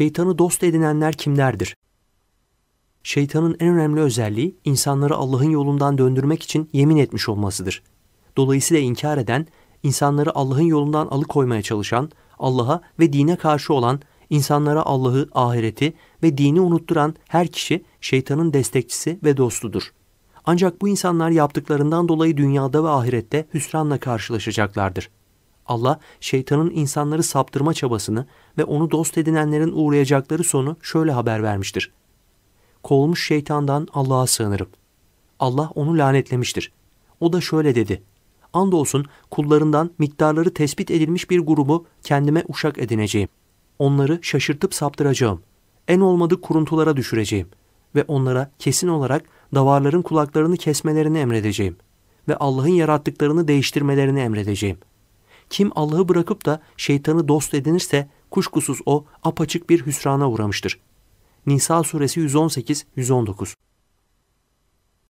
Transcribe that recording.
Şeytanı dost edinenler kimlerdir? Şeytanın en önemli özelliği insanları Allah'ın yolundan döndürmek için yemin etmiş olmasıdır. Dolayısıyla inkar eden, insanları Allah'ın yolundan alıkoymaya çalışan, Allah'a ve dine karşı olan, insanlara Allah'ı, ahireti ve dini unutturan her kişi şeytanın destekçisi ve dostudur. Ancak bu insanlar yaptıklarından dolayı dünyada ve ahirette hüsranla karşılaşacaklardır. Allah şeytanın insanları saptırma çabasını ve onu dost edinenlerin uğrayacakları sonu şöyle haber vermiştir. Kovulmuş şeytandan Allah'a sığınırım. Allah onu lanetlemiştir. O da şöyle dedi. Andolsun kullarından miktarları tespit edilmiş bir grubu kendime uşak edineceğim. Onları şaşırtıp saptıracağım. En olmadık kuruntulara düşüreceğim. Ve onlara kesin olarak davarların kulaklarını kesmelerini emredeceğim. Ve Allah'ın yarattıklarını değiştirmelerini emredeceğim.'' Kim Allah'ı bırakıp da şeytanı dost edinirse kuşkusuz o apaçık bir hüsrana uğramıştır. Nisa suresi 118-119